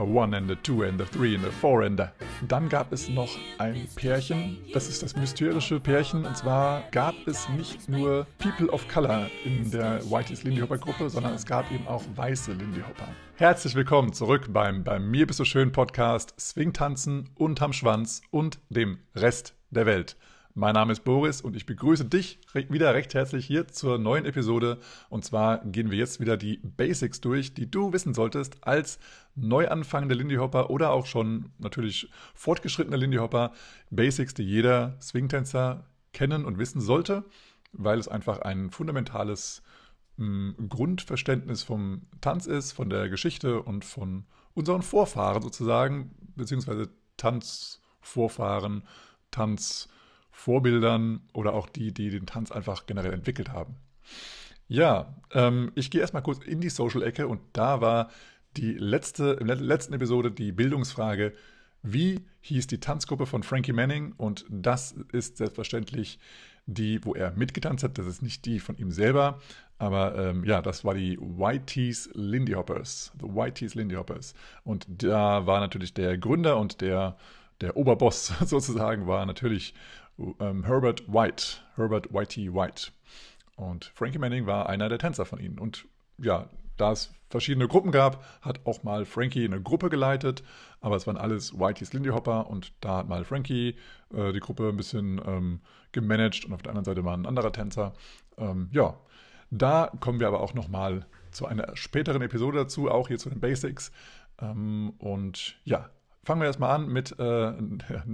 A one and a two and a three and a Four-Ender. Dann gab es noch ein Pärchen, das ist das mysterische Pärchen. Und zwar gab es nicht nur People of Color in der Whiteys Lindy Hopper Gruppe, sondern es gab eben auch weiße Lindy Hopper. Herzlich willkommen zurück beim Bei mir bist du schön Podcast Swing Tanzen unterm Schwanz und dem Rest der Welt. Mein Name ist Boris und ich begrüße dich wieder recht herzlich hier zur neuen Episode. Und zwar gehen wir jetzt wieder die Basics durch, die du wissen solltest als neu anfangende Lindy Hopper oder auch schon natürlich fortgeschrittener Lindy Hopper. Basics, die jeder Swingtänzer kennen und wissen sollte, weil es einfach ein fundamentales hm, Grundverständnis vom Tanz ist, von der Geschichte und von unseren Vorfahren sozusagen, beziehungsweise Tanzvorfahren, Tanz. Vorbildern oder auch die, die den Tanz einfach generell entwickelt haben. Ja, ähm, ich gehe erstmal kurz in die Social-Ecke und da war die letzte, in der letzten Episode die Bildungsfrage, wie hieß die Tanzgruppe von Frankie Manning? Und das ist selbstverständlich die, wo er mitgetanzt hat. Das ist nicht die von ihm selber. Aber ähm, ja, das war die YT's Lindy Hoppers. The YT's Lindy Hoppers. Und da war natürlich der Gründer und der, der Oberboss sozusagen war natürlich ähm, Herbert White, Herbert Whitey White. Und Frankie Manning war einer der Tänzer von ihnen. Und ja, da es verschiedene Gruppen gab, hat auch mal Frankie eine Gruppe geleitet, aber es waren alles Whiteys Lindy Hopper und da hat mal Frankie äh, die Gruppe ein bisschen ähm, gemanagt und auf der anderen Seite war ein anderer Tänzer. Ähm, ja, da kommen wir aber auch nochmal zu einer späteren Episode dazu, auch hier zu den Basics. Ähm, und ja, Fangen wir erstmal an mit äh,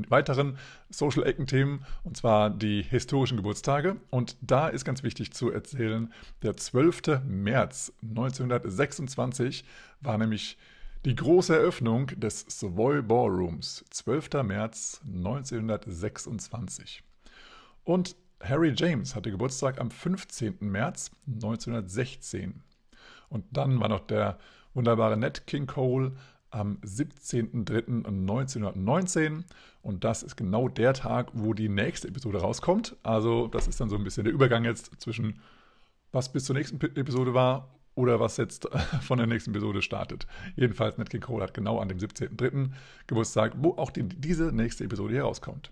weiteren Social-Ecken-Themen, und zwar die historischen Geburtstage. Und da ist ganz wichtig zu erzählen, der 12. März 1926 war nämlich die große Eröffnung des Savoy Ballrooms, 12. März 1926. Und Harry James hatte Geburtstag am 15. März 1916. Und dann war noch der wunderbare Ned King Cole am 17.03.1919. Und das ist genau der Tag, wo die nächste Episode rauskommt. Also, das ist dann so ein bisschen der Übergang jetzt zwischen, was bis zur nächsten Episode war oder was jetzt von der nächsten Episode startet. Jedenfalls, Nat King Cole hat genau an dem 17.03. Geburtstag, wo auch die, diese nächste Episode hier rauskommt.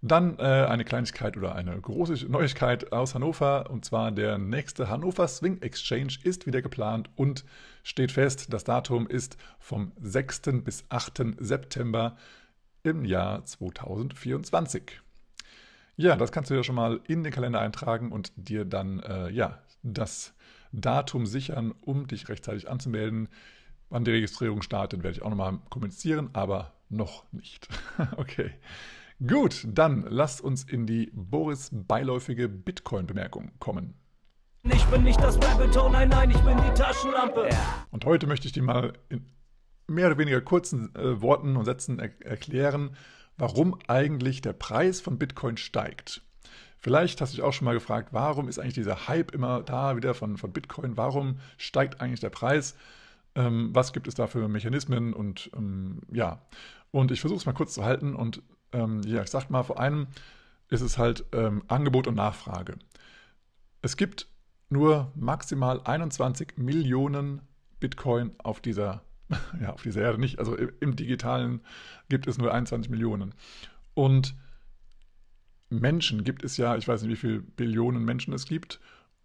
Dann äh, eine Kleinigkeit oder eine große Neuigkeit aus Hannover. Und zwar der nächste Hannover Swing Exchange ist wieder geplant und steht fest. Das Datum ist vom 6. bis 8. September im Jahr 2024. Ja, das kannst du ja schon mal in den Kalender eintragen und dir dann äh, ja, das Datum sichern, um dich rechtzeitig anzumelden. Wann die Registrierung startet, werde ich auch nochmal kommunizieren, aber noch nicht. okay. Gut, dann lasst uns in die Boris beiläufige Bitcoin-Bemerkung kommen. Ich bin nicht das Rabbit Hole, nein, nein, ich bin die Taschenlampe. Und heute möchte ich dir mal in mehr oder weniger kurzen äh, Worten und Sätzen er erklären, warum eigentlich der Preis von Bitcoin steigt. Vielleicht hast du dich auch schon mal gefragt, warum ist eigentlich dieser Hype immer da wieder von, von Bitcoin? Warum steigt eigentlich der Preis? Ähm, was gibt es da für Mechanismen? Und ähm, ja, und ich versuche es mal kurz zu halten und ähm, ja, ich sag mal, vor allem ist es halt ähm, Angebot und Nachfrage. Es gibt nur maximal 21 Millionen Bitcoin auf dieser, ja, auf dieser Erde nicht. Also im digitalen gibt es nur 21 Millionen. Und Menschen gibt es ja, ich weiß nicht, wie viele Billionen Menschen es gibt.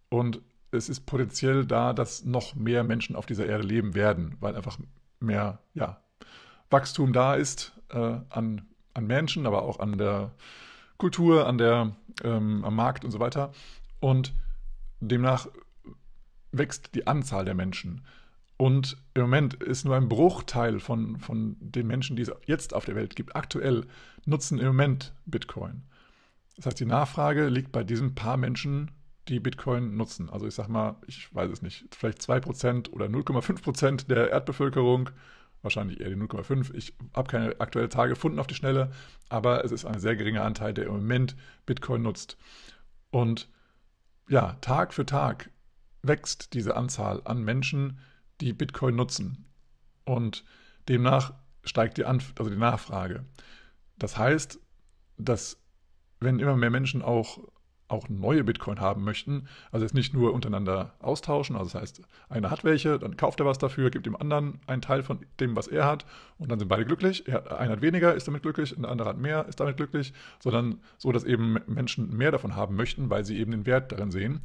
Und es ist potenziell da, dass noch mehr Menschen auf dieser Erde leben werden, weil einfach mehr ja, Wachstum da ist äh, an an Menschen, aber auch an der Kultur, an der, ähm, am Markt und so weiter. Und demnach wächst die Anzahl der Menschen. Und im Moment ist nur ein Bruchteil von, von den Menschen, die es jetzt auf der Welt gibt, aktuell, nutzen im Moment Bitcoin. Das heißt, die Nachfrage liegt bei diesen paar Menschen, die Bitcoin nutzen. Also ich sage mal, ich weiß es nicht, vielleicht 2% oder 0,5% der Erdbevölkerung wahrscheinlich eher die 0,5. Ich habe keine aktuelle Zahl gefunden auf die Schnelle, aber es ist ein sehr geringer Anteil, der im Moment Bitcoin nutzt. Und ja, Tag für Tag wächst diese Anzahl an Menschen, die Bitcoin nutzen. Und demnach steigt die, Anf also die Nachfrage. Das heißt, dass wenn immer mehr Menschen auch auch neue Bitcoin haben möchten. Also jetzt nicht nur untereinander austauschen. Also das heißt, einer hat welche, dann kauft er was dafür, gibt dem anderen einen Teil von dem, was er hat und dann sind beide glücklich. Er, einer hat weniger, ist damit glücklich, ein anderer hat mehr, ist damit glücklich, sondern so, dass eben Menschen mehr davon haben möchten, weil sie eben den Wert darin sehen.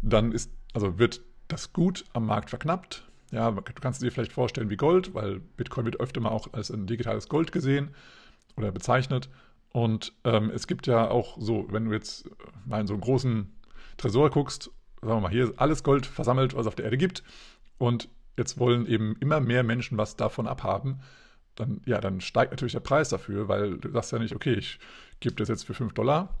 Dann ist, also wird das Gut am Markt verknappt. Ja, du kannst es dir vielleicht vorstellen wie Gold, weil Bitcoin wird öfter mal auch als ein digitales Gold gesehen oder bezeichnet. Und ähm, es gibt ja auch so, wenn du jetzt mal in so einen großen Tresor guckst, sagen wir mal, hier ist alles Gold versammelt, was es auf der Erde gibt. Und jetzt wollen eben immer mehr Menschen was davon abhaben. Dann, ja, dann steigt natürlich der Preis dafür, weil du sagst ja nicht, okay, ich gebe das jetzt für 5 Dollar.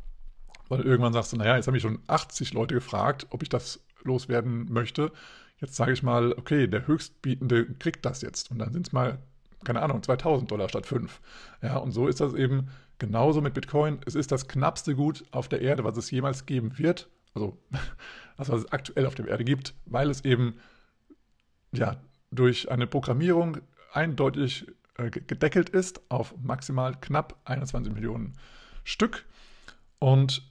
Weil irgendwann sagst du, naja, jetzt haben mich schon 80 Leute gefragt, ob ich das loswerden möchte. Jetzt sage ich mal, okay, der Höchstbietende kriegt das jetzt. Und dann sind es mal keine Ahnung, 2000 Dollar statt 5. Ja, und so ist das eben Genauso mit Bitcoin. Es ist das knappste Gut auf der Erde, was es jemals geben wird. Also, das, was es aktuell auf der Erde gibt, weil es eben ja, durch eine Programmierung eindeutig äh, gedeckelt ist auf maximal knapp 21 Millionen Stück. Und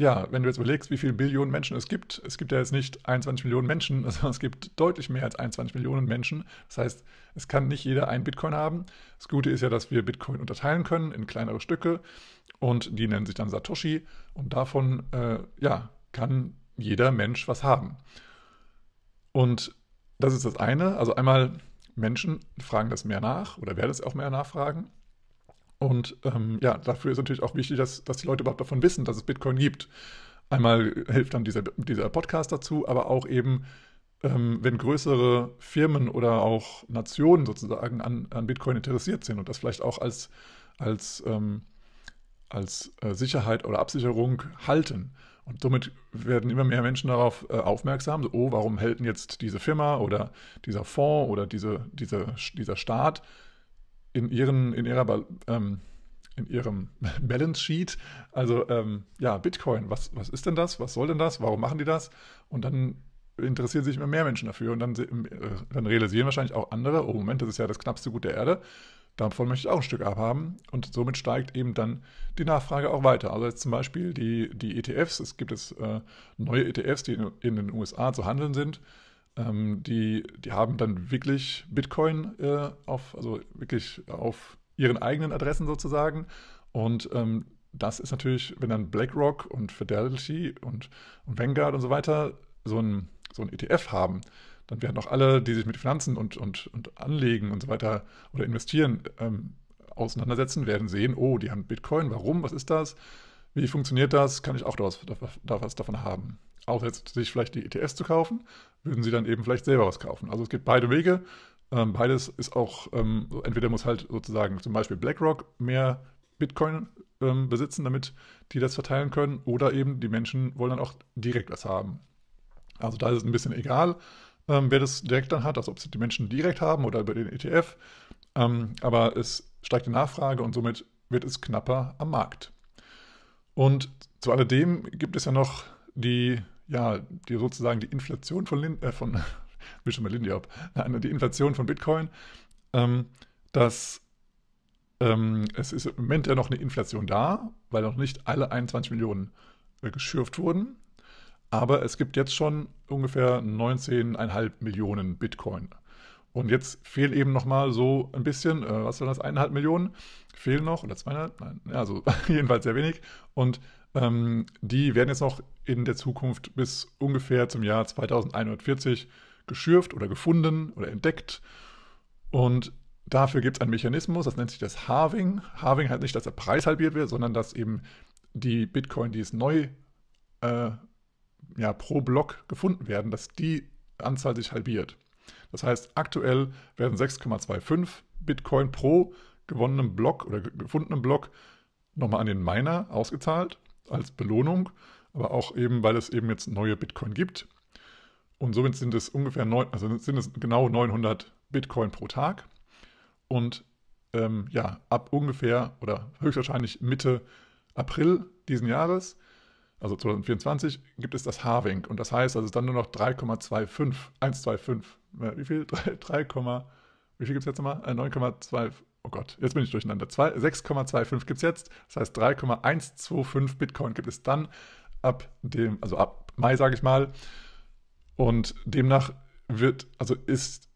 ja, wenn du jetzt überlegst, wie viele Billionen Menschen es gibt, es gibt ja jetzt nicht 21 Millionen Menschen, sondern es gibt deutlich mehr als 21 Millionen Menschen. Das heißt, es kann nicht jeder ein Bitcoin haben. Das Gute ist ja, dass wir Bitcoin unterteilen können in kleinere Stücke und die nennen sich dann Satoshi und davon äh, ja, kann jeder Mensch was haben. Und das ist das eine. Also einmal Menschen fragen das mehr nach oder werden es auch mehr nachfragen. Und ähm, ja, dafür ist natürlich auch wichtig, dass, dass die Leute überhaupt davon wissen, dass es Bitcoin gibt. Einmal hilft dann dieser, dieser Podcast dazu, aber auch eben, ähm, wenn größere Firmen oder auch Nationen sozusagen an, an Bitcoin interessiert sind und das vielleicht auch als, als, ähm, als äh, Sicherheit oder Absicherung halten. Und somit werden immer mehr Menschen darauf äh, aufmerksam, so, oh, warum hält denn jetzt diese Firma oder dieser Fonds oder diese, diese, dieser Staat in, ihren, in, ihrer, ähm, in ihrem Balance Sheet. Also ähm, ja, Bitcoin, was, was ist denn das? Was soll denn das? Warum machen die das? Und dann interessieren sich immer mehr Menschen dafür und dann, ähm, äh, dann realisieren wahrscheinlich auch andere, oh Moment, das ist ja das knappste Gut der Erde, davon möchte ich auch ein Stück abhaben und somit steigt eben dann die Nachfrage auch weiter. Also jetzt zum Beispiel die, die ETFs, es gibt es äh, neue ETFs, die in, in, den USA zu handeln sind, ähm, die, die haben dann wirklich Bitcoin äh, auf, also wirklich auf ihren eigenen Adressen sozusagen. Und ähm, das ist natürlich, wenn dann BlackRock und Fidelity und, und Vanguard und so weiter so ein, so ein ETF haben, dann werden auch alle, die sich mit Finanzen und, und, und Anlegen und so weiter oder investieren ähm, auseinandersetzen, werden sehen, oh, die haben Bitcoin, warum, was ist das, wie funktioniert das, kann ich auch da was, da, da was davon haben außer jetzt sich vielleicht die ETS zu kaufen, würden sie dann eben vielleicht selber was kaufen. Also es gibt beide Wege. Ähm, beides ist auch, ähm, entweder muss halt sozusagen zum Beispiel BlackRock mehr Bitcoin ähm, besitzen, damit die das verteilen können, oder eben die Menschen wollen dann auch direkt was haben. Also da ist es ein bisschen egal, ähm, wer das direkt dann hat, also ob sie die Menschen direkt haben oder über den ETF. Ähm, aber es steigt die Nachfrage und somit wird es knapper am Markt. Und zu alledem gibt es ja noch die ja, die sozusagen die Inflation von, Lin, äh, von will schon mal Lindy ab, nein, die Inflation von Bitcoin, ähm, dass ähm, es ist im Moment ja noch eine Inflation da, weil noch nicht alle 21 Millionen äh, geschürft wurden. Aber es gibt jetzt schon ungefähr 19,5 Millionen Bitcoin. Und jetzt fehlen eben nochmal so ein bisschen, äh, was soll das, 1,5 Millionen? Fehlen noch, oder 2,5? Nein, also jedenfalls sehr wenig. Und ähm, die werden jetzt noch in der Zukunft bis ungefähr zum Jahr 2140 geschürft oder gefunden oder entdeckt. Und dafür gibt es einen Mechanismus, das nennt sich das Halving. Halving heißt nicht, dass der Preis halbiert wird, sondern dass eben die Bitcoin, die es neu äh, ja, pro Block gefunden werden, dass die Anzahl sich halbiert. Das heißt, aktuell werden 6,25 Bitcoin pro gewonnenen Block oder gefundenen Block nochmal an den Miner ausgezahlt als Belohnung, aber auch eben, weil es eben jetzt neue Bitcoin gibt. Und somit sind es ungefähr neun, also sind es genau 900 Bitcoin pro Tag. Und ähm, ja, ab ungefähr oder höchstwahrscheinlich Mitte April diesen Jahres, also 2024, gibt es das Halving. Und das heißt, dass es dann nur noch 3,25, 125, äh, wie viel? 3, 3, wie viel gibt es jetzt nochmal? 9,25 äh, Oh Gott, jetzt bin ich durcheinander. 6,25 gibt es jetzt. Das heißt, 3,125 Bitcoin gibt es dann ab dem, also ab Mai, sage ich mal. Und demnach wird, also ist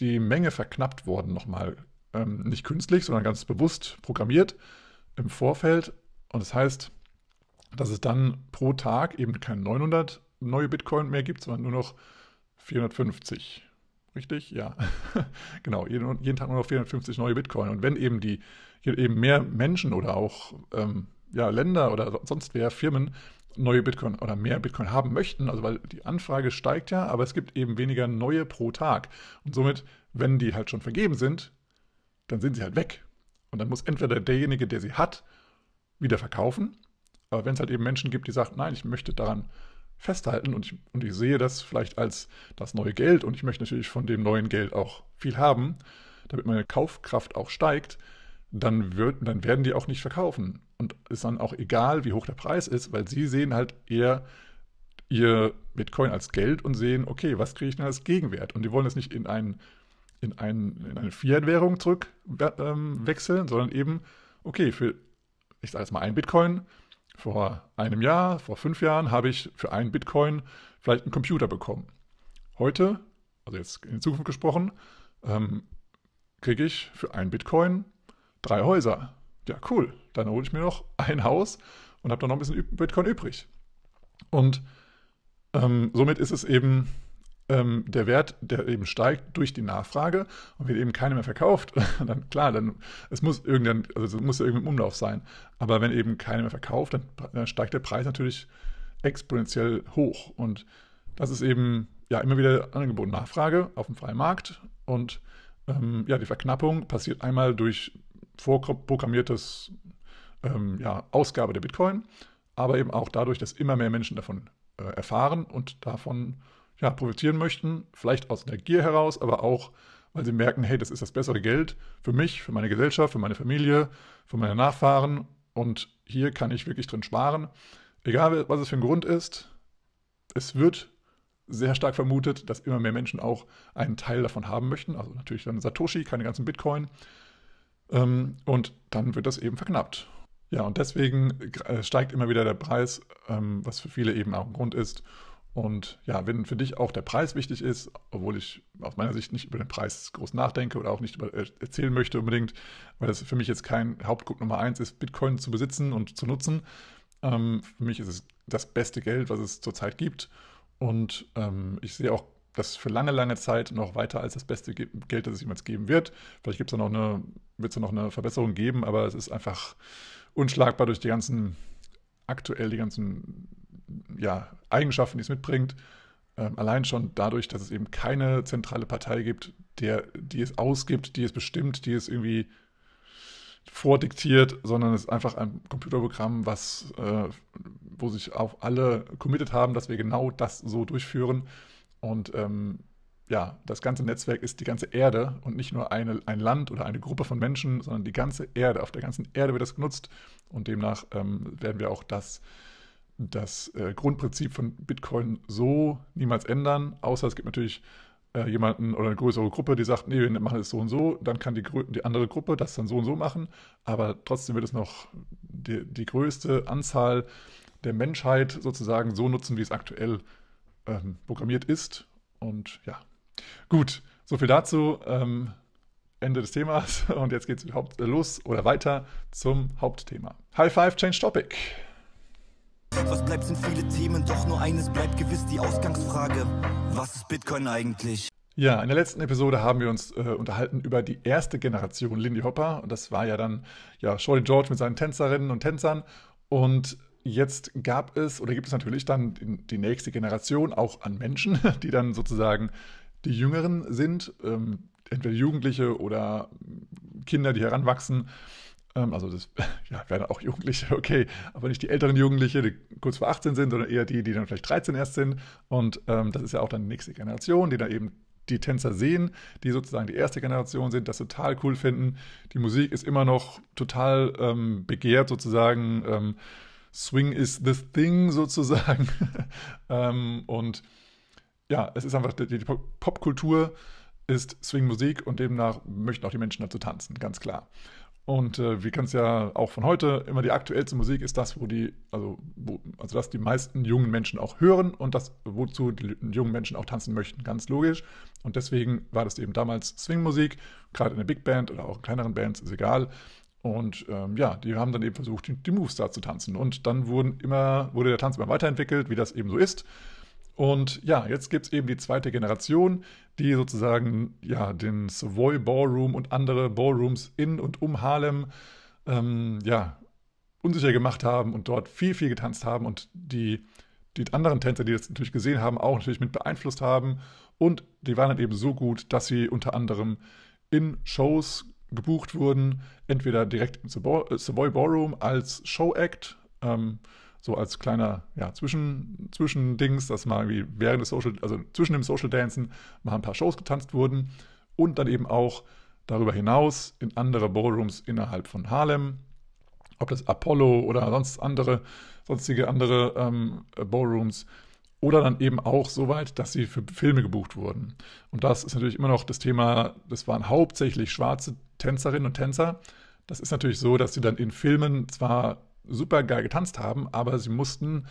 die Menge verknappt worden nochmal. Ähm, nicht künstlich, sondern ganz bewusst programmiert im Vorfeld. Und das heißt, dass es dann pro Tag eben keine 900 neue Bitcoin mehr gibt, sondern nur noch 450 richtig? Ja. genau, jeden, jeden, Tag nur noch 450 neue Bitcoin. Und wenn eben die eben mehr Menschen oder auch ähm, ja, Länder oder sonst wer Firmen neue Bitcoin oder mehr Bitcoin haben möchten, also weil die Anfrage steigt ja, aber es gibt eben weniger neue pro Tag. Und somit, wenn die halt schon vergeben sind, dann sind sie halt weg. Und dann muss entweder derjenige, der sie hat, wieder verkaufen. Aber wenn es halt eben Menschen gibt, die sagen, nein, ich möchte daran festhalten und ich, und ich sehe das vielleicht als das neue Geld und ich möchte natürlich von dem neuen Geld auch viel haben, damit meine Kaufkraft auch steigt, dann, wird, dann werden die auch nicht verkaufen. Und ist dann auch egal, wie hoch der Preis ist, weil sie sehen halt eher ihr Bitcoin als Geld und sehen, okay, was kriege ich denn als Gegenwert? Und die wollen es nicht in, einen, in, einen, in eine Fiat-Währung zurückwechseln, ähm, sondern eben, okay, für, ich sage jetzt mal, ein Bitcoin vor einem Jahr, vor fünf Jahren habe ich für einen Bitcoin vielleicht einen Computer bekommen. Heute, also jetzt in Zukunft gesprochen, ähm, kriege ich für einen Bitcoin drei Häuser. Ja, cool. Dann hole ich mir noch ein Haus und habe dann noch ein bisschen Bitcoin übrig. Und ähm, somit ist es eben ähm, der Wert, der eben steigt durch die Nachfrage und wird eben keiner mehr verkauft, dann klar, dann es muss irgendein, also es muss ja irgendein Umlauf sein. Aber wenn eben keiner mehr verkauft, dann, dann steigt der Preis natürlich exponentiell hoch. Und das ist eben ja immer wieder Angebot und Nachfrage auf dem freien Markt. Und ähm, ja, die Verknappung passiert einmal durch vorprogrammiertes ähm, ja, Ausgabe der Bitcoin, aber eben auch dadurch, dass immer mehr Menschen davon äh, erfahren und davon ja, profitieren möchten, vielleicht aus der Gier heraus, aber auch, weil sie merken, hey, das ist das bessere Geld für mich, für meine Gesellschaft, für meine Familie, für meine Nachfahren und hier kann ich wirklich drin sparen. Egal, was es für ein Grund ist, es wird sehr stark vermutet, dass immer mehr Menschen auch einen Teil davon haben möchten. Also natürlich dann Satoshi, keine ganzen Bitcoin. Ähm, und dann wird das eben verknappt. Ja, und deswegen äh, steigt immer wieder der Preis, ähm, was für viele eben auch ein Grund ist, und ja, wenn für dich auch der Preis wichtig ist, obwohl ich aus meiner Sicht nicht über den Preis groß nachdenke oder auch nicht über, äh, erzählen möchte unbedingt, weil das für mich jetzt kein Hauptgrund Nummer eins ist, Bitcoin zu besitzen und zu nutzen. Ähm, für mich ist es das beste Geld, was es zurzeit gibt. Und ähm, ich sehe auch das für lange, lange Zeit noch weiter als das beste Ge Geld, das es jemals geben wird. Vielleicht gibt es da noch eine, wird es noch eine Verbesserung geben, aber es ist einfach unschlagbar durch die ganzen, aktuell die ganzen ja, Eigenschaften, die es mitbringt. Ähm, allein schon dadurch, dass es eben keine zentrale Partei gibt, der, die es ausgibt, die es bestimmt, die es irgendwie vordiktiert, sondern es ist einfach ein Computerprogramm, was, äh, wo sich auch alle committed haben, dass wir genau das so durchführen. Und ähm, ja, das ganze Netzwerk ist die ganze Erde und nicht nur eine, ein Land oder eine Gruppe von Menschen, sondern die ganze Erde. Auf der ganzen Erde wird das genutzt und demnach ähm, werden wir auch das das äh, Grundprinzip von Bitcoin so niemals ändern, außer es gibt natürlich äh, jemanden oder eine größere Gruppe, die sagt, nee, wir machen es so und so, dann kann die, die, andere Gruppe das dann so und so machen, aber trotzdem wird es noch die, die größte Anzahl der Menschheit sozusagen so nutzen, wie es aktuell ähm, programmiert ist. Und ja, gut, so viel dazu. Ähm, Ende des Themas und jetzt geht es äh, los oder weiter zum Hauptthema. High Five Change Topic. Was bleibt, sind viele Themen, doch nur eines bleibt gewiss die Ausgangsfrage. Was ist Bitcoin eigentlich? Ja, in der letzten Episode haben wir uns äh, unterhalten über die erste Generation Lindy Hopper. Und das war ja dann ja, Shorty George mit seinen Tänzerinnen und Tänzern. Und jetzt gab es oder gibt es natürlich dann die, die nächste Generation auch an Menschen, die dann sozusagen die Jüngeren sind. Ähm, entweder Jugendliche oder Kinder, die heranwachsen ähm, also das ja, wären auch Jugendliche, okay, aber nicht die älteren Jugendliche, die kurz vor 18 sind, sondern eher die, die dann vielleicht 13 erst sind. Und ähm, das ist ja auch dann die nächste Generation, die dann eben die Tänzer sehen, die sozusagen die erste Generation sind, das total cool finden. Die Musik ist immer noch total ähm, begehrt sozusagen. Ähm, Swing is the thing sozusagen. Ähm, und ja, es ist einfach die, die Popkultur. ist Swing-Musik und demnach möchten auch die Menschen dazu tanzen, ganz klar. Und äh, wir kennen es ja auch von heute, immer die aktuellste Musik ist das, wo die, also, wo, also das die meisten jungen Menschen auch hören und das, wozu die jungen Menschen auch tanzen möchten, ganz logisch. Und deswegen war das eben damals Swingmusik, gerade in der Big Band oder auch in kleineren Bands, ist egal. Und ähm, ja, die haben dann eben versucht, die, die Moves da zu tanzen. Und dann wurden immer, wurde der Tanz immer weiterentwickelt, wie das eben so ist. Und ja, jetzt gibt es eben die zweite Generation, die sozusagen ja, den Savoy Ballroom und andere Ballrooms in und um Harlem ähm, ja, unsicher gemacht haben und dort viel, viel getanzt haben und die, die anderen Tänzer, die das natürlich gesehen haben, auch natürlich mit beeinflusst haben. Und die waren dann halt eben so gut, dass sie unter anderem in Shows gebucht wurden, entweder direkt im äh, Savoy Ballroom als Showact, ähm, so als kleiner ja, Zwischen, Zwischendings, dass mal irgendwie während des Social, also zwischen dem Social Dancen mal ein paar Shows getanzt wurden und dann eben auch darüber hinaus in andere Ballrooms innerhalb von Harlem, ob das Apollo oder sonst andere, sonstige andere ähm, Ballrooms oder dann eben auch so weit, dass sie für Filme gebucht wurden. Und das ist natürlich immer noch das Thema, das waren hauptsächlich schwarze Tänzerinnen und Tänzer. Das ist natürlich so, dass sie dann in Filmen zwar super geil getanzt haben, aber sie mussten,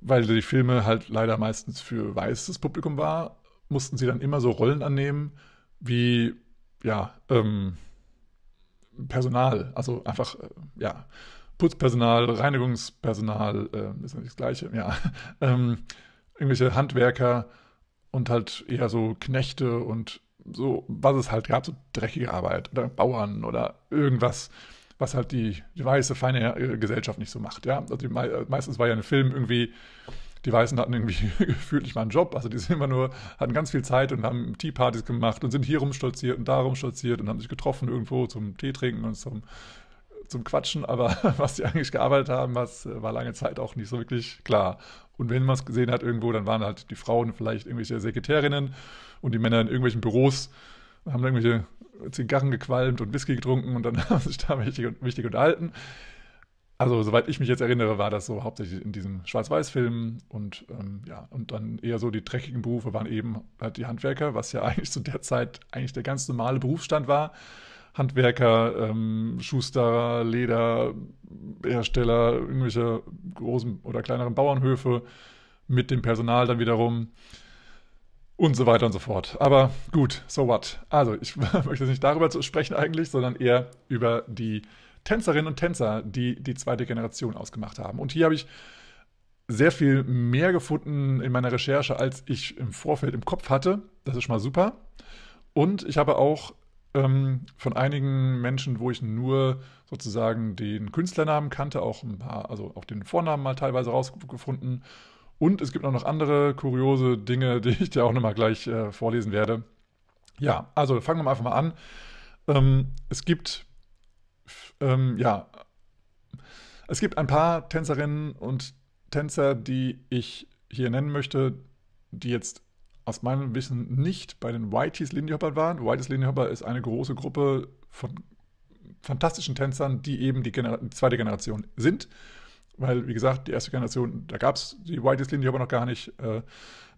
weil die Filme halt leider meistens für weißes Publikum war, mussten sie dann immer so Rollen annehmen wie, ja, ähm, Personal, also einfach, äh, ja, Putzpersonal, Reinigungspersonal, äh, ist nicht das Gleiche, ja, ähm, irgendwelche Handwerker und halt eher so Knechte und so, was es halt gab, so dreckige Arbeit oder Bauern oder irgendwas was halt die, die weiße, feine äh, Gesellschaft nicht so macht. Ja? Also die, äh, meistens war ja ein Film irgendwie, die Weißen hatten irgendwie gefühlt nicht mal einen Job. Also die sind immer nur, hatten ganz viel Zeit und haben Tea-Partys gemacht und sind hier rumstolziert und da rumstolziert und haben sich getroffen irgendwo zum Tee trinken und zum, zum Quatschen. Aber was die eigentlich gearbeitet haben, was äh, war lange Zeit auch nicht so wirklich klar. Und wenn man es gesehen hat irgendwo, dann waren halt die Frauen vielleicht irgendwelche Sekretärinnen und die Männer in irgendwelchen Büros haben irgendwelche Zigarren gequalmt und Whisky getrunken und dann haben sich da wichtig, wichtig unterhalten. Also, soweit ich mich jetzt erinnere, war das so hauptsächlich in diesem Schwarz-Weiß-Film und ähm, ja, und dann eher so die dreckigen Berufe waren eben halt die Handwerker, was ja eigentlich zu der Zeit eigentlich der ganz normale Berufsstand war. Handwerker, ähm, Schuster, Lederhersteller, irgendwelche großen oder kleineren Bauernhöfe mit dem Personal dann wiederum und so weiter und so fort. Aber gut, so what. Also, ich möchte nicht darüber sprechen eigentlich, sondern eher über die Tänzerinnen und Tänzer, die die zweite Generation ausgemacht haben. Und hier habe ich sehr viel mehr gefunden in meiner Recherche, als ich im Vorfeld im Kopf hatte. Das ist schon mal super. Und ich habe auch ähm, von einigen Menschen, wo ich nur sozusagen den Künstlernamen kannte, auch ein paar, also auch den Vornamen mal teilweise rausgefunden und es gibt auch noch andere kuriose Dinge, die ich dir auch nochmal gleich äh, vorlesen werde. Ja, also fangen wir mal einfach mal an. Ähm, es gibt, ähm, ja, es gibt ein paar Tänzerinnen und Tänzer, die ich hier nennen möchte, die jetzt aus meinem Wissen nicht bei den Whiteys Lindy Hopper waren. Whiteys Lindy Hopper ist eine große Gruppe von fantastischen Tänzern, die eben die, Gener die zweite Generation sind weil, wie gesagt, die erste Generation, da gab es die Whiteys-Linie aber noch gar nicht. Äh,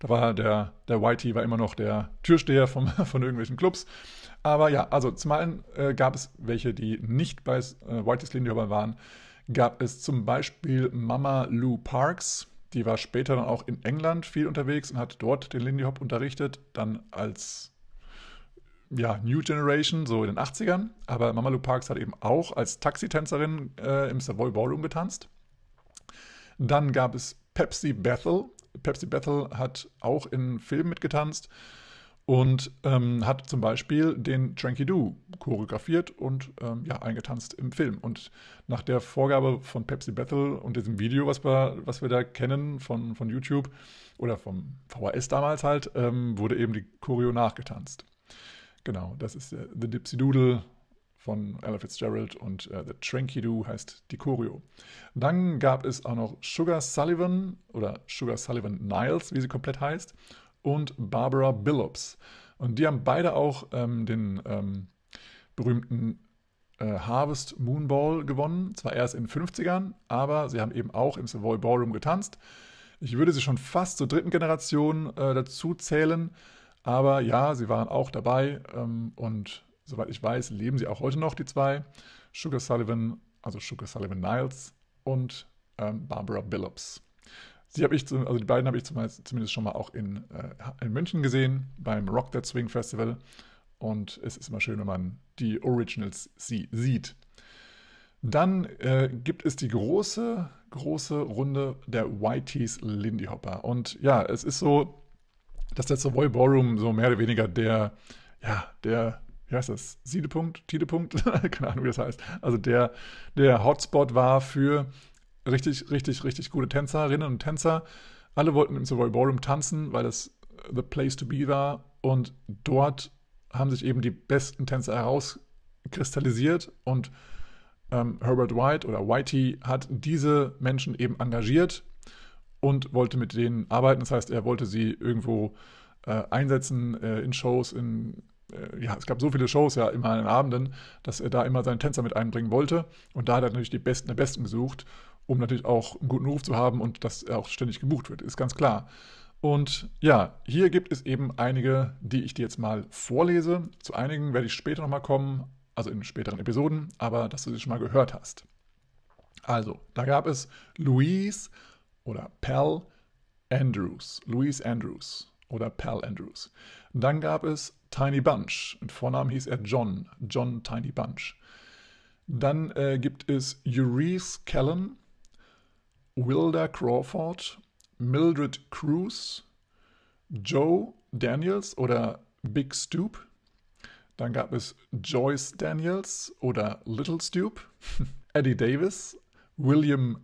da war der, der Whitey war immer noch der Türsteher vom, von irgendwelchen Clubs. Aber ja, also zum einen äh, gab es welche, die nicht bei äh, Whiteys Lindyhopper waren. Gab es zum Beispiel Mama Lou Parks, die war später dann auch in England viel unterwegs und hat dort den Lindy Hop unterrichtet, dann als ja, New Generation, so in den 80ern. Aber Mama Lou Parks hat eben auch als Taxitänzerin äh, im Savoy Ballroom getanzt. Dann gab es Pepsi Bethel. Pepsi Bethel hat auch in Filmen mitgetanzt und ähm, hat zum Beispiel den Tranky Doo choreografiert und ähm, ja, eingetanzt im Film. Und nach der Vorgabe von Pepsi Bethel und diesem Video, was wir, was wir da kennen von, von YouTube oder vom VHS damals halt, ähm, wurde eben die Choreo nachgetanzt. Genau, das ist äh, The Dipsy Doodle von Ella Fitzgerald und äh, The Tranky Doo heißt die Choreo. Dann gab es auch noch Sugar Sullivan oder Sugar Sullivan Niles, wie sie komplett heißt, und Barbara Billups. Und die haben beide auch ähm, den ähm, berühmten äh, Harvest Moonball gewonnen. Zwar erst in den 50ern, aber sie haben eben auch im Savoy Ballroom getanzt. Ich würde sie schon fast zur dritten Generation äh, dazu zählen, aber ja, sie waren auch dabei ähm, und Soweit ich weiß, leben sie auch heute noch, die zwei. Sugar Sullivan, also Sugar Sullivan Niles und ähm, Barbara Billups. Sie habe ich, also die beiden habe ich zumindest schon mal auch in, äh, in München gesehen, beim Rock That Swing Festival. Und es ist immer schön, wenn man die Originals sie sieht. Dann äh, gibt es die große, große Runde der YTs Lindy Hopper. Und ja, es ist so, dass der Savoy Ballroom so mehr oder weniger der, ja, der wie heißt das, Siedepunkt, Tidepunkt, keine Ahnung, wie das heißt. Also der, der Hotspot war für richtig, richtig, richtig gute Tänzerinnen und Tänzer. Alle wollten im Savoy Ballroom tanzen, weil das the place to be war. Und dort haben sich eben die besten Tänzer herauskristallisiert und ähm, Herbert White oder Whitey hat diese Menschen eben engagiert und wollte mit denen arbeiten. Das heißt, er wollte sie irgendwo äh, einsetzen äh, in Shows, in äh, ja, es gab so viele Shows ja immer an den Abenden, dass er da immer seinen Tänzer mit einbringen wollte. Und da hat er natürlich die Besten der Besten gesucht, um natürlich auch einen guten Ruf zu haben und dass er auch ständig gebucht wird, ist ganz klar. Und ja, hier gibt es eben einige, die ich dir jetzt mal vorlese. Zu einigen werde ich später nochmal kommen, also in späteren Episoden, aber dass du sie schon mal gehört hast. Also, da gab es Louise oder Pal Andrews. Louise Andrews oder Pal Andrews. Dann gab es Tiny Bunch. Mit Vornamen hieß er John. John Tiny Bunch. Dann äh, gibt es Eureth Callan, Wilda Crawford, Mildred Cruz, Joe Daniels oder Big Stoop. Dann gab es Joyce Daniels oder Little Stoop, Eddie Davis, William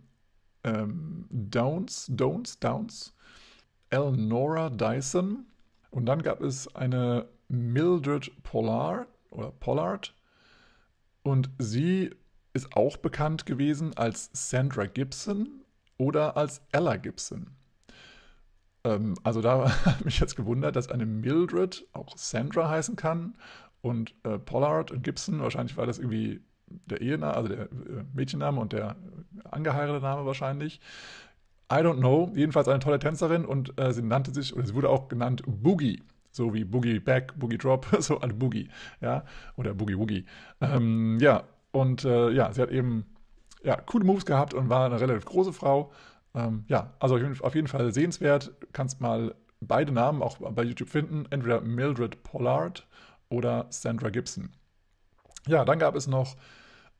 ähm, Downs, Downs, Downs, Elnora Dyson, und dann gab es eine Mildred Pollard oder Pollard. Und sie ist auch bekannt gewesen als Sandra Gibson oder als Ella Gibson. Ähm, also da hat mich jetzt gewundert, dass eine Mildred auch Sandra heißen kann und äh, Pollard und Gibson, wahrscheinlich war das irgendwie der Ehename, also der äh, Mädchenname und der angeheiratete Name wahrscheinlich. I don't know, jedenfalls eine tolle Tänzerin und äh, sie nannte sich, oder sie wurde auch genannt Boogie. So wie Boogie Back, Boogie Drop, so ein Boogie, ja, oder Boogie Woogie. Ähm, ja, und äh, ja, sie hat eben ja, coole Moves gehabt und war eine relativ große Frau. Ähm, ja, also auf jeden Fall sehenswert. Kannst mal beide Namen auch bei YouTube finden. Entweder Mildred Pollard oder Sandra Gibson. Ja, dann gab es noch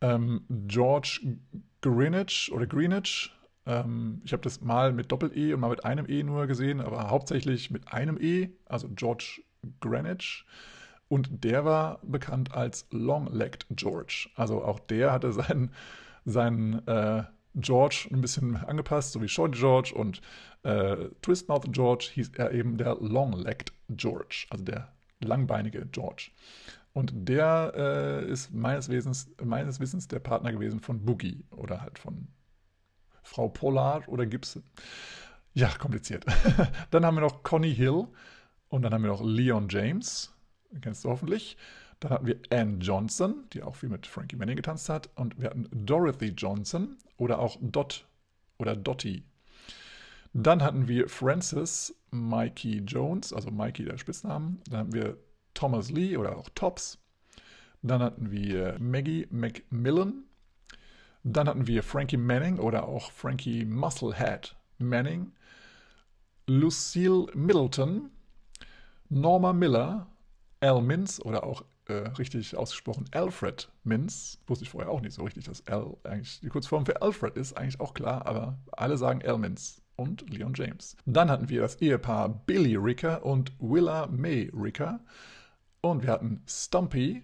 ähm, George Greenwich oder Greenwich. Ähm, ich habe das mal mit Doppel-E und mal mit einem E nur gesehen, aber hauptsächlich mit einem E, also George Greenwich. Und der war bekannt als Long-Legged George. Also auch der hatte seinen, seinen äh, George ein bisschen angepasst, so wie Short George und äh, Twistmouth George hieß er eben der Long-Legged George, also der langbeinige George. Und der äh, ist meines, Wesens, meines Wissens der Partner gewesen von Boogie oder halt von Frau Pollard oder Gibson. Ja, kompliziert. dann haben wir noch Connie Hill und dann haben wir noch Leon James, kennst du hoffentlich. Dann hatten wir Ann Johnson, die auch viel mit Frankie Manning getanzt hat. Und wir hatten Dorothy Johnson oder auch Dot oder Dottie. Dann hatten wir Francis Mikey Jones, also Mikey der Spitzname. Dann hatten wir Thomas Lee oder auch Tops. Dann hatten wir Maggie McMillan dann hatten wir Frankie Manning oder auch Frankie Musclehead Manning, Lucille Middleton, Norma Miller, Al Mintz oder auch äh, richtig ausgesprochen Alfred Mintz. Wusste ich vorher auch nicht so richtig, dass L eigentlich die Kurzform für Alfred ist, eigentlich auch klar, aber alle sagen Al Mintz und Leon James. Dann hatten wir das Ehepaar Billy Ricker und Willa May Ricker. Und wir hatten Stumpy,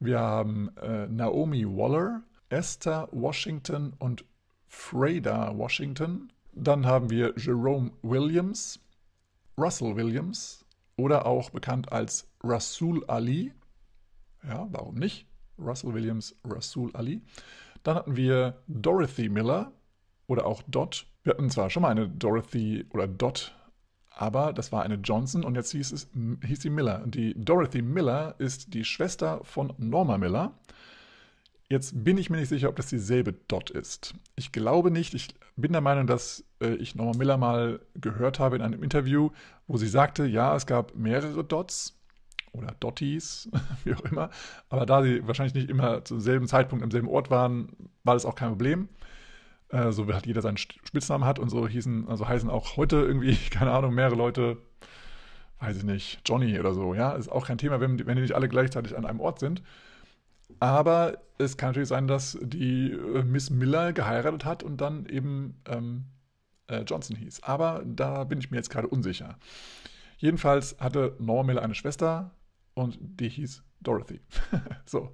wir haben äh, Naomi Waller, Esther Washington und Freda Washington. Dann haben wir Jerome Williams, Russell Williams oder auch bekannt als Rasul Ali. Ja, warum nicht? Russell Williams, Rasul Ali. Dann hatten wir Dorothy Miller oder auch Dot. Wir hatten zwar schon mal eine Dorothy oder Dot, aber das war eine Johnson und jetzt hieß, es, hieß sie Miller. Die Dorothy Miller ist die Schwester von Norma Miller. Jetzt bin ich mir nicht sicher, ob das dieselbe Dot ist. Ich glaube nicht. Ich bin der Meinung, dass äh, ich Norma Miller mal gehört habe in einem Interview, wo sie sagte, ja, es gab mehrere Dots oder Dotties, wie auch immer. Aber da sie wahrscheinlich nicht immer zum selben Zeitpunkt am selben Ort waren, war das auch kein Problem. Äh, so hat jeder seinen Spitznamen hat und so hießen, also heißen auch heute irgendwie, keine Ahnung, mehrere Leute, weiß ich nicht, Johnny oder so, ja. Ist auch kein Thema, wenn, wenn die nicht alle gleichzeitig an einem Ort sind. Aber es kann natürlich sein, dass die äh, Miss Miller geheiratet hat und dann eben ähm, äh, Johnson hieß. Aber da bin ich mir jetzt gerade unsicher. Jedenfalls hatte Norma Miller eine Schwester und die hieß Dorothy. so.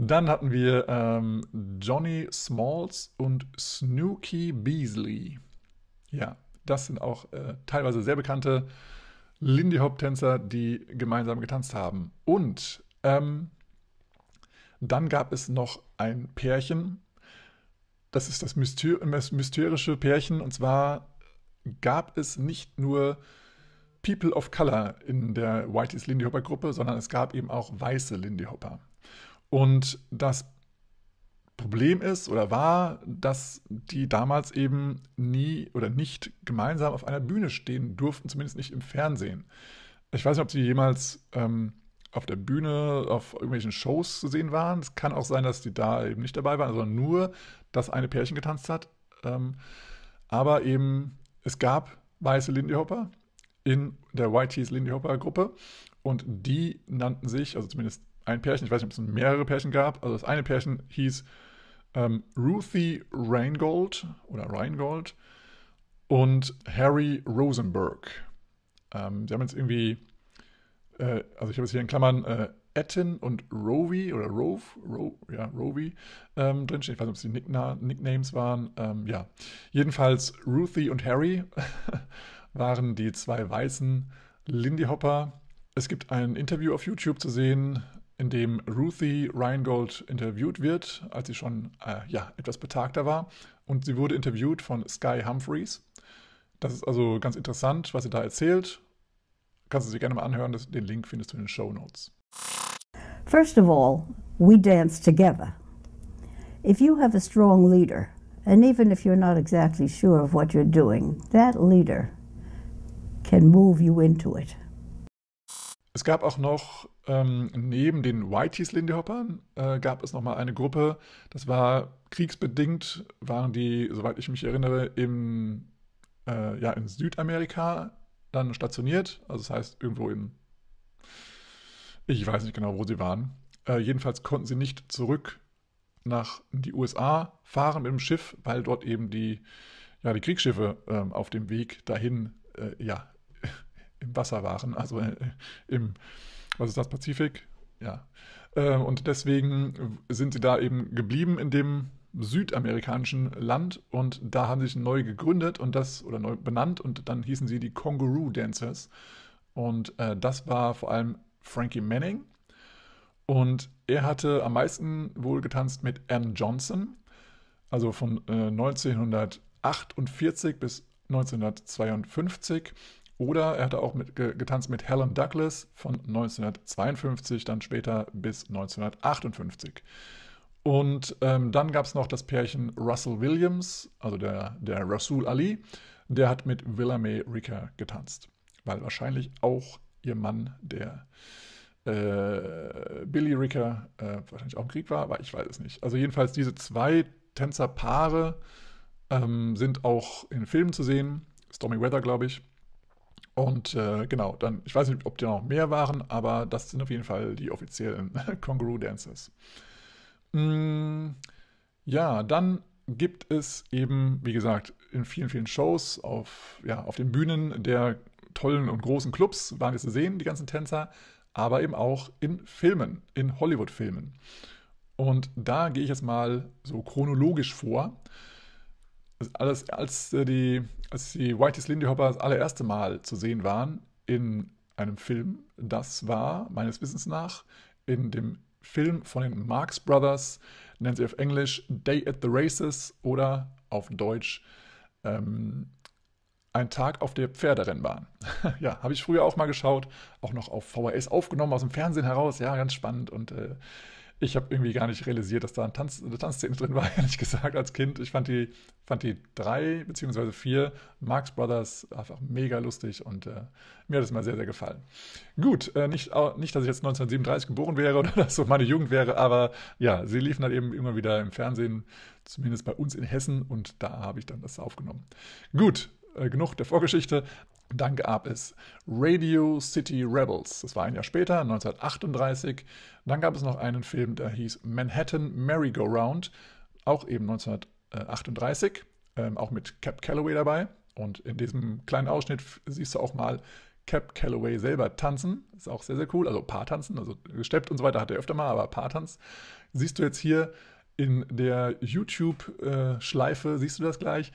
Dann hatten wir ähm, Johnny Smalls und Snooky Beasley. Ja, das sind auch äh, teilweise sehr bekannte Lindy Hop-Tänzer, die gemeinsam getanzt haben. Und ähm, dann gab es noch ein Pärchen. Das ist das mysterische Pärchen. Und zwar gab es nicht nur People of Color in der Whiteys Lindy Hopper Gruppe, sondern es gab eben auch weiße Lindy Hopper. Und das Problem ist oder war, dass die damals eben nie oder nicht gemeinsam auf einer Bühne stehen durften, zumindest nicht im Fernsehen. Ich weiß nicht, ob sie jemals ähm, auf der Bühne auf irgendwelchen Shows zu sehen waren. Es kann auch sein, dass die da eben nicht dabei waren, sondern nur das eine Pärchen getanzt hat. Ähm, aber eben, es gab weiße Lindy Hopper in der YT's Lindy Hopper Gruppe und die nannten sich, also zumindest ein Pärchen, ich weiß nicht, ob es mehrere Pärchen gab, also das eine Pärchen hieß ähm, Ruthie Reingold oder Reingold und Harry Rosenberg. Ähm, sie haben jetzt irgendwie äh, also ich habe jetzt hier in Klammern äh, Etten und Rovi oder Rove, Rove ja, Rovi ähm, drinstehen. Ich weiß nicht, ob es die Nickna Nicknames waren. Ähm, ja, jedenfalls Ruthie und Harry waren die zwei weißen Lindy Hopper. Es gibt ein Interview auf YouTube zu sehen, in dem Ruthie Reingold interviewt wird, als sie schon äh, ja, etwas betagter war. Und sie wurde interviewt von Sky Humphreys. Das ist also ganz interessant, was sie da erzählt kannst du sie gerne mal anhören. Das, den Link findest du in den Show Notes. First of all, we dance together. If you have a strong leader, and even if you're not exactly sure of what you're doing, that leader can move you into it. Es gab auch noch ähm, neben den Whiteys Lindy Hoppern äh, gab es noch mal eine Gruppe. Das war kriegsbedingt waren die, soweit ich mich erinnere, im äh, ja in Südamerika dann stationiert. Also das heißt, irgendwo in, ich weiß nicht genau, wo sie waren. Äh, jedenfalls konnten sie nicht zurück nach die USA fahren mit dem Schiff, weil dort eben die, ja, die Kriegsschiffe äh, auf dem Weg dahin äh, ja, im Wasser waren, also äh, im, was ist das, Pazifik? Ja. Äh, und deswegen sind sie da eben geblieben in dem südamerikanischen Land und da haben sie sich neu gegründet und das oder neu benannt und dann hießen sie die Kangaroo Dancers. Und äh, das war vor allem Frankie Manning. Und er hatte am meisten wohl getanzt mit Ann Johnson, also von äh, 1948 bis 1952. Oder er hatte auch mit, getanzt mit Helen Douglas von 1952, dann später bis 1958. Und ähm, dann gab es noch das Pärchen Russell Williams, also der, der Rasul Ali, der hat mit Villa May Ricker getanzt, weil wahrscheinlich auch ihr Mann, der äh, Billy Ricker, äh, wahrscheinlich auch im Krieg war, aber ich weiß es nicht. Also jedenfalls diese zwei Tänzerpaare ähm, sind auch in Filmen zu sehen, Stormy Weather, glaube ich. Und äh, genau, dann, ich weiß nicht, ob die noch mehr waren, aber das sind auf jeden Fall die offiziellen Kangaroo Dancers. Mm. Ja, dann gibt es eben, wie gesagt, in vielen, vielen Shows auf, ja, auf den Bühnen der tollen und großen Clubs waren wir zu sehen, die ganzen Tänzer, aber eben auch in Filmen, in Hollywood-Filmen. Und da gehe ich jetzt mal so chronologisch vor. Alles, als, die, als die Whitey Slindy Hopper das allererste Mal zu sehen waren in einem Film, das war meines Wissens nach in dem Film von den Marx Brothers, nennt sie auf Englisch Day at the Races oder auf Deutsch ähm, Ein Tag auf der Pferderennbahn. ja, habe ich früher auch mal geschaut, auch noch auf VHS aufgenommen aus dem Fernsehen heraus. Ja, ganz spannend und äh, ich habe irgendwie gar nicht realisiert, dass da ein Tanz, eine Tanzszene drin war, ehrlich gesagt, als Kind. Ich fand die, fand die drei beziehungsweise vier Marx Brothers einfach mega lustig und äh, mir hat es mal sehr, sehr gefallen. Gut, äh, nicht, auch, nicht, dass ich jetzt 1937 geboren wäre oder dass so meine Jugend wäre, aber ja, sie liefen dann halt eben immer wieder im Fernsehen, zumindest bei uns in Hessen und da habe ich dann das aufgenommen. Gut, äh, genug der Vorgeschichte. Dann gab es Radio City Rebels, das war ein Jahr später, 1938. Dann gab es noch einen Film, der hieß Manhattan Merry-Go-Round, auch eben 1938, ähm, auch mit Cap Calloway dabei. Und in diesem kleinen Ausschnitt siehst du auch mal Cap Calloway selber tanzen. Ist auch sehr, sehr cool. Also Paar tanzen, also gesteppt und so weiter hat er öfter mal, aber Paar Paartanz siehst du jetzt hier in der YouTube-Schleife, äh, siehst du das gleich.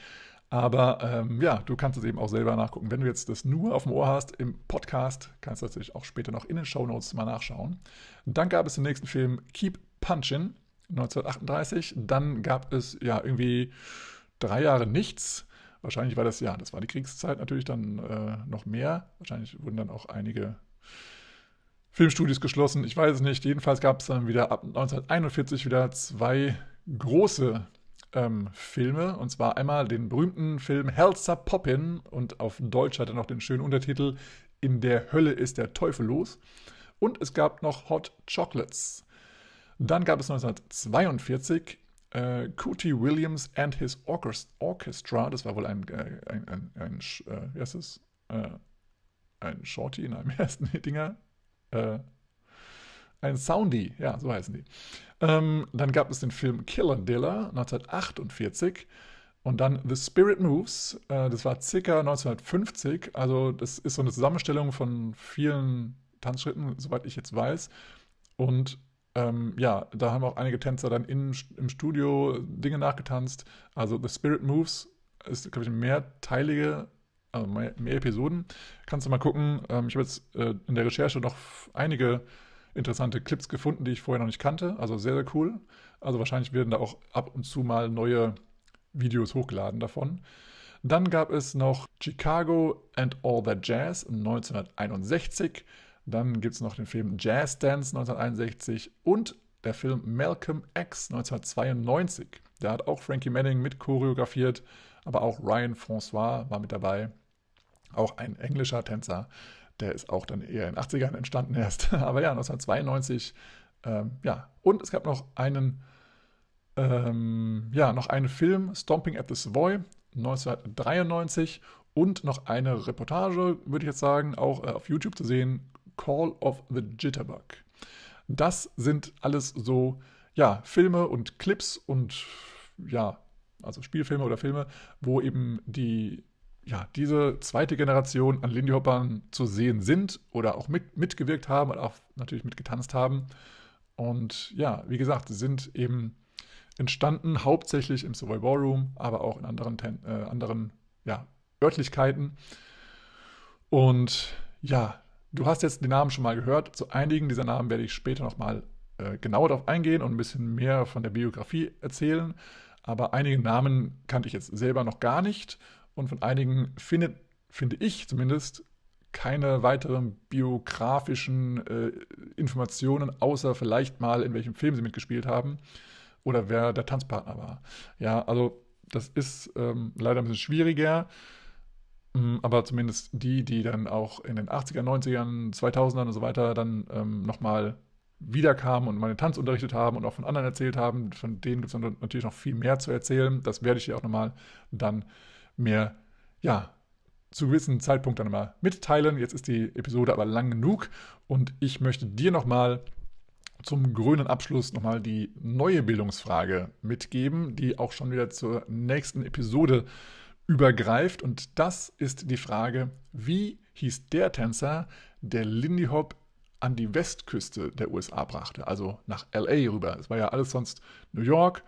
Aber ähm, ja, du kannst es eben auch selber nachgucken. Wenn du jetzt das nur auf dem Ohr hast, im Podcast, kannst du natürlich auch später noch in den Show Notes mal nachschauen. Dann gab es den nächsten Film Keep Punchin 1938. Dann gab es ja irgendwie drei Jahre nichts. Wahrscheinlich war das ja, das war die Kriegszeit natürlich dann äh, noch mehr. Wahrscheinlich wurden dann auch einige Filmstudios geschlossen. Ich weiß es nicht. Jedenfalls gab es dann wieder ab 1941 wieder zwei große ähm, Filme. Und zwar einmal den berühmten Film Helzer Poppin und auf Deutsch hat er noch den schönen Untertitel In der Hölle ist der Teufel los. Und es gab noch Hot Chocolates. Dann gab es 1942 äh, Cootie Williams and His Orchestra. Das war wohl ein, äh, ein, ein, ein, äh, wie es? Äh, ein Shorty in einem ersten Dinger. Äh, ein Soundy, ja, so heißen die. Ähm, dann gab es den Film Killer Dilla 1948 und dann The Spirit Moves, äh, das war circa 1950. Also das ist so eine Zusammenstellung von vielen Tanzschritten, soweit ich jetzt weiß. Und ähm, ja, da haben auch einige Tänzer dann in, im Studio Dinge nachgetanzt. Also The Spirit Moves ist, glaube ich, mehrteilige, also mehr, mehr, Episoden. Kannst du mal gucken. Ähm, ich habe jetzt äh, in der Recherche noch einige interessante Clips gefunden, die ich vorher noch nicht kannte. Also sehr, sehr cool. Also wahrscheinlich werden da auch ab und zu mal neue Videos hochgeladen davon. Dann gab es noch Chicago and All That Jazz 1961. Dann gibt es noch den Film Jazz Dance 1961 und der Film Malcolm X 1992. Da hat auch Frankie Manning mit choreografiert, aber auch Ryan Francois war mit dabei. Auch ein englischer Tänzer. Der ist auch dann eher in den 80ern entstanden erst. Aber ja, 1992, ähm, ja. Und es gab noch einen, ähm, ja, noch einen Film, Stomping at the Savoy, 1993. Und noch eine Reportage, würde ich jetzt sagen, auch äh, auf YouTube zu sehen, Call of the Jitterbug. Das sind alles so, ja, Filme und Clips und, ja, also Spielfilme oder Filme, wo eben die ja, diese zweite Generation an Lindy Hoppern zu sehen sind oder auch mit, mitgewirkt haben und auch natürlich mitgetanzt haben. Und ja, wie gesagt, sie sind eben entstanden hauptsächlich im Savoy Ballroom, aber auch in anderen, äh, anderen ja, Örtlichkeiten. Und ja, du hast jetzt die Namen schon mal gehört. Zu einigen dieser Namen werde ich später nochmal äh, genauer darauf eingehen und ein bisschen mehr von der Biografie erzählen. Aber einige Namen kannte ich jetzt selber noch gar nicht. Und von einigen findet, finde ich zumindest, keine weiteren biografischen äh, Informationen, außer vielleicht mal, in welchem Film sie mitgespielt haben oder wer der Tanzpartner war. Ja, also das ist ähm, leider ein bisschen schwieriger, mm, aber zumindest die, die dann auch in den 80ern, 90ern, 2000ern und so weiter dann ähm, nochmal wiederkamen und meine Tanz unterrichtet haben und auch von anderen erzählt haben, von denen gibt es natürlich noch viel mehr zu erzählen. Das werde ich dir auch nochmal dann mir, ja, zu gewissen Zeitpunkt dann mal mitteilen. Jetzt ist die Episode aber lang genug und ich möchte dir nochmal zum grünen Abschluss nochmal die neue Bildungsfrage mitgeben, die auch schon wieder zur nächsten Episode übergreift. Und das ist die Frage, wie hieß der Tänzer, der Lindy Hop an die Westküste der USA brachte, also nach LA rüber. Es war ja alles sonst New York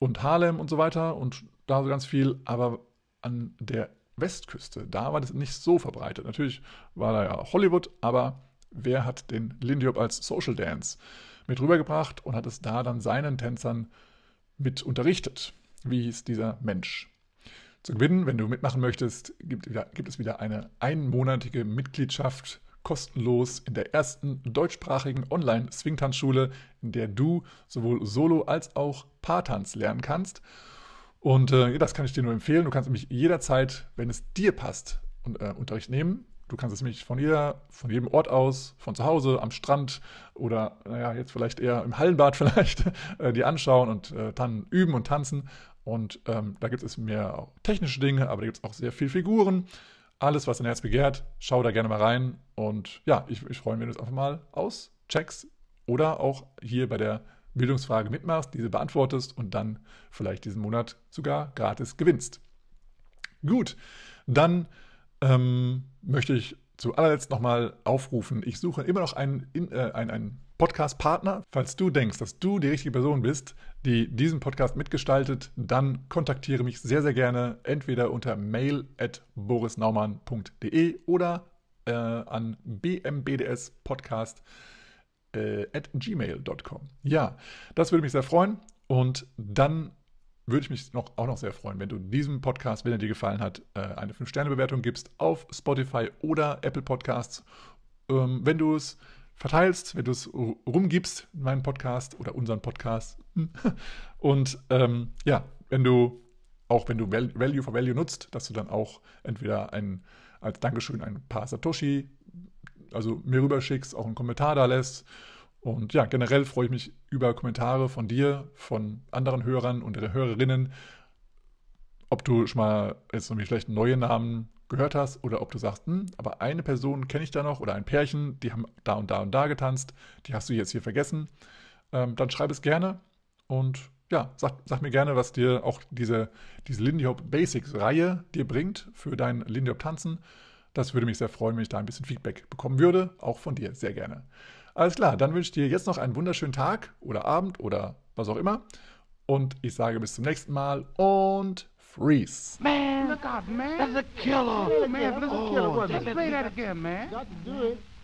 und Harlem und so weiter und da so ganz viel, aber an der Westküste, da war das nicht so verbreitet. Natürlich war da ja Hollywood, aber wer hat den Lindy Hop als Social Dance mit rübergebracht und hat es da dann seinen Tänzern mit unterrichtet? Wie hieß dieser Mensch? Zu gewinnen, wenn du mitmachen möchtest, gibt, gibt es wieder eine einmonatige Mitgliedschaft kostenlos in der ersten deutschsprachigen Online-Swingtanzschule, in der du sowohl Solo als auch Paartanz lernen kannst. Und äh, das kann ich dir nur empfehlen. Du kannst mich jederzeit, wenn es dir passt, und, äh, Unterricht nehmen. Du kannst es mich von jeder, von jedem Ort aus, von zu Hause, am Strand oder naja, jetzt vielleicht eher im Hallenbad vielleicht, äh, dir anschauen und äh, dann üben und tanzen. Und ähm, da gibt es mehr technische Dinge, aber da gibt es auch sehr viel Figuren. Alles, was dein Herz begehrt, schau da gerne mal rein. Und ja, ich, ich freue mich, wenn du es einfach mal auscheckst oder auch hier bei der Bildungsfrage mitmachst, diese beantwortest und dann vielleicht diesen Monat sogar gratis gewinnst. Gut, dann ähm, möchte ich zu allerletzt nochmal aufrufen. Ich suche immer noch einen, äh, einen, einen Podcast-Partner. Falls du denkst, dass du die richtige Person bist, die diesen Podcast mitgestaltet, dann kontaktiere mich sehr, sehr gerne entweder unter mail at borisnaumann.de oder äh, an bmbdspodcast.de äh, at gmail.com. Ja, das würde mich sehr freuen. Und dann würde ich mich noch, auch noch sehr freuen, wenn du diesem Podcast, wenn er dir gefallen hat, äh, eine 5-Sterne-Bewertung gibst auf Spotify oder Apple Podcasts. Ähm, wenn du es verteilst, wenn du es rumgibst, meinen Podcast oder unseren Podcast. Und ähm, ja, wenn du, auch wenn du Value for Value nutzt, dass du dann auch entweder ein, als Dankeschön ein paar Satoshi also mir rüberschickst, auch einen Kommentar da lässt. Und ja, generell freue ich mich über Kommentare von dir, von anderen Hörern und Hörerinnen, ob du schon mal jetzt irgendwie vielleicht neue Namen gehört hast oder ob du sagst, hm, aber eine Person kenne ich da noch oder ein Pärchen, die haben da und da und da getanzt, die hast du jetzt hier vergessen, ähm, dann schreib es gerne und ja, sag, sag, mir gerne, was dir auch diese, diese Lindy Hop Basics Reihe dir bringt für dein Lindy Hop Tanzen das würde mich sehr freuen, wenn ich da ein bisschen Feedback bekommen würde. Auch von dir sehr gerne. Alles klar, dann wünsche ich dir jetzt noch einen wunderschönen Tag oder Abend oder was auch immer. Und ich sage bis zum nächsten Mal und freeze. Man, look out, man. That's a killer. Yeah, man, that's a killer. Oh, Let's play that again, man. Got to do it.